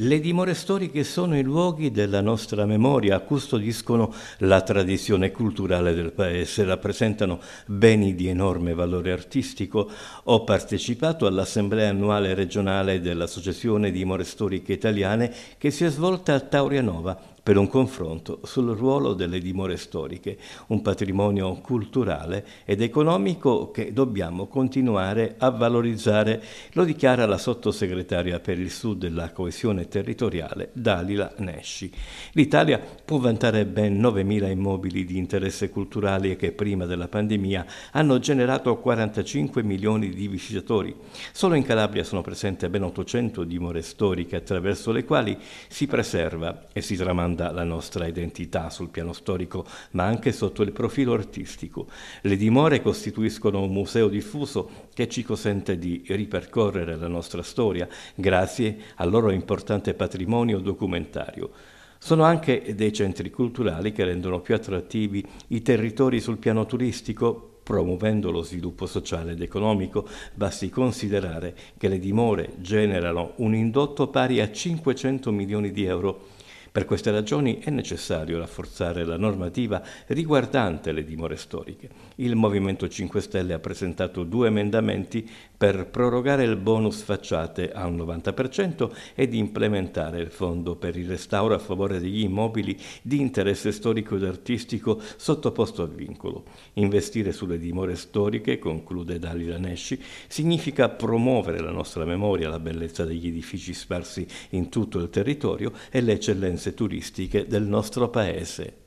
Le dimore storiche sono i luoghi della nostra memoria, custodiscono la tradizione culturale del paese, rappresentano beni di enorme valore artistico. Ho partecipato all'assemblea annuale regionale dell'Associazione Dimore Storiche Italiane che si è svolta a Taurianova per un confronto sul ruolo delle dimore storiche, un patrimonio culturale ed economico che dobbiamo continuare a valorizzare, lo dichiara la sottosegretaria per il Sud e la coesione territoriale Dalila Nesci. L'Italia può vantare ben 9.000 immobili di interesse culturale che prima della pandemia hanno generato 45 milioni di visitatori. Solo in Calabria sono presenti ben 800 dimore storiche attraverso le quali si preserva e si tramanda fonda la nostra identità sul piano storico, ma anche sotto il profilo artistico. Le dimore costituiscono un museo diffuso che ci consente di ripercorrere la nostra storia grazie al loro importante patrimonio documentario. Sono anche dei centri culturali che rendono più attrattivi i territori sul piano turistico promuovendo lo sviluppo sociale ed economico. Basti considerare che le dimore generano un indotto pari a 500 milioni di euro per queste ragioni è necessario rafforzare la normativa riguardante le dimore storiche. Il Movimento 5 Stelle ha presentato due emendamenti per prorogare il bonus facciate a un 90% ed implementare il fondo per il restauro a favore degli immobili di interesse storico ed artistico sottoposto al vincolo. Investire sulle dimore storiche, conclude Dali Lanesci, significa promuovere la nostra memoria, la bellezza degli edifici sparsi in tutto il territorio e le eccellenze esperienze turistiche del nostro paese.